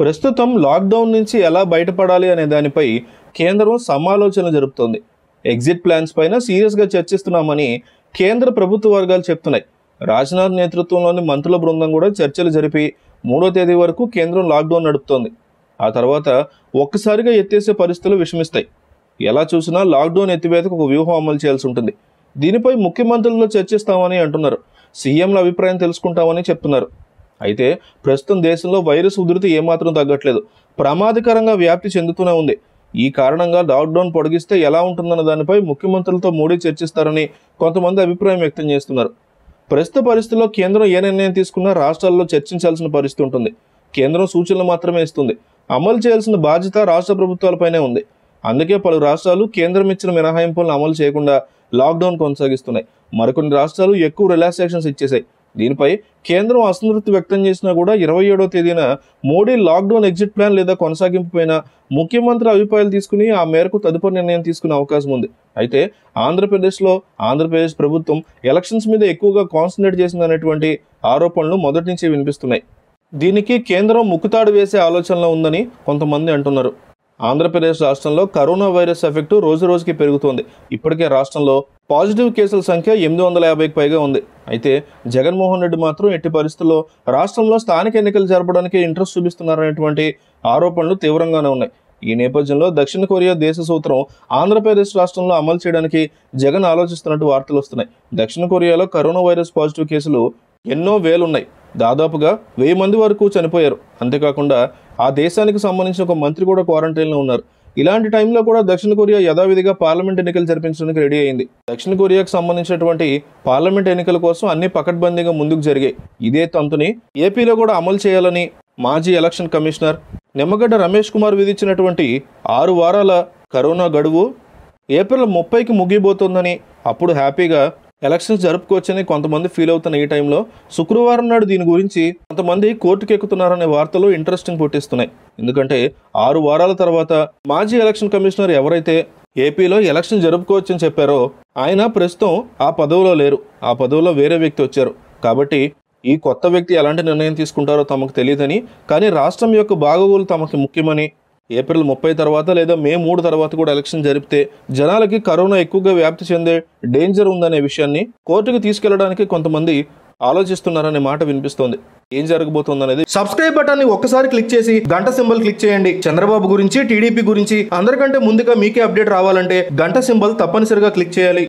ప్రస్తుతం లాక్డౌన్ నుంచి ఎలా బయటపడాలి అనే దానిపై కేంద్రం సమాలోచనలు జరుపుతోంది ఎగ్జిట్ ప్లాన్స్ పైన సీరియస్గా చర్చిస్తున్నామని కేంద్ర ప్రభుత్వ వర్గాలు చెప్తున్నాయి రాజ్నాథ్ నేతృత్వంలోని మంత్రుల బృందం కూడా చర్చలు జరిపి మూడో తేదీ వరకు కేంద్రం లాక్డౌన్ నడుపుతోంది ఆ తర్వాత ఒక్కసారిగా ఎత్తేసే పరిస్థితులు విషమిస్తాయి ఎలా చూసినా లాక్డౌన్ ఎత్తివేతకు ఒక వ్యూహం అమలు చేయాల్సి ఉంటుంది దీనిపై ముఖ్యమంత్రులతో చర్చిస్తామని అంటున్నారు సీఎంల అభిప్రాయం తెలుసుకుంటామని చెప్తున్నారు అయితే ప్రస్తుతం దేశంలో వైరస్ ఉధృతి ఏమాత్రం తగ్గట్లేదు ప్రమాదకరంగా వ్యాప్తి చెందుతూనే ఉంది ఈ కారణంగా లాక్డౌన్ పొడిగిస్తే ఎలా ఉంటుందన్న దానిపై ముఖ్యమంత్రులతో మోడీ చర్చిస్తారని కొంతమంది అభిప్రాయం వ్యక్తం చేస్తున్నారు ప్రస్తుత పరిస్థితుల్లో కేంద్రం ఏ నిర్ణయం తీసుకున్నా రాష్ట్రాల్లో చర్చించాల్సిన పరిస్థితి ఉంటుంది కేంద్రం సూచనలు మాత్రమే ఇస్తుంది అమలు చేయాల్సిన బాధ్యత రాష్ట్ర ప్రభుత్వాలపైనే ఉంది అందుకే పలు రాష్ట్రాలు కేంద్రం ఇచ్చిన మినహాయింపులను అమలు చేయకుండా లాక్డౌన్ కొనసాగిస్తున్నాయి మరికొన్ని రాష్ట్రాలు ఎక్కువ రిలాక్సేషన్స్ ఇచ్చేశాయి దీనిపై కేంద్రం అసంతృప్తి వ్యక్తం చేసినా కూడా ఇరవై ఏడో తేదీన మోడీ లాక్డౌన్ ఎగ్జిట్ ప్లాన్ లేదా కొనసాగింపుపైన ముఖ్యమంత్రి అభిప్రాయాలు తీసుకుని ఆ మేరకు తదుపరి నిర్ణయం తీసుకునే అవకాశం ఉంది అయితే ఆంధ్రప్రదేశ్లో ఆంధ్రప్రదేశ్ ప్రభుత్వం ఎలక్షన్స్ మీద ఎక్కువగా కాన్సన్ట్రేట్ చేసిందనేటువంటి ఆరోపణలు మొదటి నుంచి వినిపిస్తున్నాయి దీనికి కేంద్రం ముక్కుతాడు వేసే ఆలోచనలో ఉందని కొంతమంది అంటున్నారు ఆంధ్రప్రదేశ్ రాష్ట్రంలో కరోనా వైరస్ ఎఫెక్ట్ రోజు రోజుకి పెరుగుతోంది ఇప్పటికే రాష్ట్రంలో పాజిటివ్ కేసుల సంఖ్య ఎనిమిది వందల యాభైకి పైగా ఉంది అయితే జగన్మోహన్ రెడ్డి మాత్రం ఎట్టి పరిస్థితుల్లో రాష్ట్రంలో స్థానిక ఎన్నికలు జరపడానికి ఇంట్రెస్ట్ చూపిస్తున్నారనేటువంటి ఆరోపణలు తీవ్రంగానే ఉన్నాయి ఈ నేపథ్యంలో దక్షిణ కొరియా దేశ సూత్రం ఆంధ్రప్రదేశ్ రాష్ట్రంలో అమలు చేయడానికి జగన్ ఆలోచిస్తున్నట్టు వార్తలు వస్తున్నాయి దక్షిణ కొరియాలో కరోనా వైరస్ పాజిటివ్ కేసులు ఎన్నో వేలున్నాయి దాదాపుగా వెయ్యి మంది వరకు చనిపోయారు అంతేకాకుండా ఆ దేశానికి సంబంధించిన ఒక మంత్రి కూడా క్వారంటైన్లో ఉన్నారు ఇలాంటి టైంలో కూడా దక్షిణ కొరియా యథావిధిగా పార్లమెంట్ ఎన్నికలు జరిపించడానికి రెడీ అయింది దక్షిణ కొరియాకు సంబంధించినటువంటి పార్లమెంట్ ఎన్నికల కోసం అన్ని పకడ్బందీగా ముందుకు జరిగాయి ఇదే తంతుని ఏపీలో కూడా అమలు చేయాలని మాజీ ఎలక్షన్ కమిషనర్ నిమ్మగడ్డ రమేష్ కుమార్ విధించినటువంటి ఆరు వారాల కరోనా గడువు ఏప్రిల్ ముప్పైకి ముగిపోతుందని అప్పుడు హ్యాపీగా ఎలక్షన్స్ జరుపుకోవచ్చని కొంతమంది ఫీల్ అవుతున్న ఈ టైంలో శుక్రవారం నాడు దీని గురించి కొంతమంది కోర్టుకు ఎక్కుతున్నారనే వార్తలు ఇంట్రెస్టింగ్ పుట్టిస్తున్నాయి ఎందుకంటే ఆరు వారాల తర్వాత మాజీ ఎలక్షన్ కమిషనర్ ఎవరైతే ఏపీలో ఎలక్షన్ జరుపుకోవచ్చని చెప్పారో ఆయన ప్రస్తుతం ఆ పదవిలో లేరు ఆ పదవిలో వేరే వ్యక్తి వచ్చారు కాబట్టి ఈ కొత్త వ్యక్తి ఎలాంటి నిర్ణయం తీసుకుంటారో తమకు తెలియదని కానీ రాష్ట్రం యొక్క బాగోగులు తమకి ముఖ్యమని ఏప్రిల్ ముప్పై తర్వాత లేదా మే మూడు తర్వాత కూడా ఎలక్షన్ జరిపితే జనాలకి కరోనా ఎక్కువగా వ్యాప్తి చెందే డేంజర్ ఉందనే విషయాన్ని కోర్టుకి తీసుకెళ్లడానికి కొంతమంది ఆలోచిస్తున్నారనే మాట వినిపిస్తోంది ఏం జరగబోతుంది అనేది సబ్స్క్రైబ్ బటన్ ని ఒక్కసారి క్లిక్ చేసి గంట సింబల్ క్లిక్ చేయండి చంద్రబాబు గురించి టీడీపీ గురించి అందరికంటే ముందుగా మీకే అప్డేట్ రావాలంటే గంట సింబల్ తప్పనిసరిగా క్లిక్ చేయాలి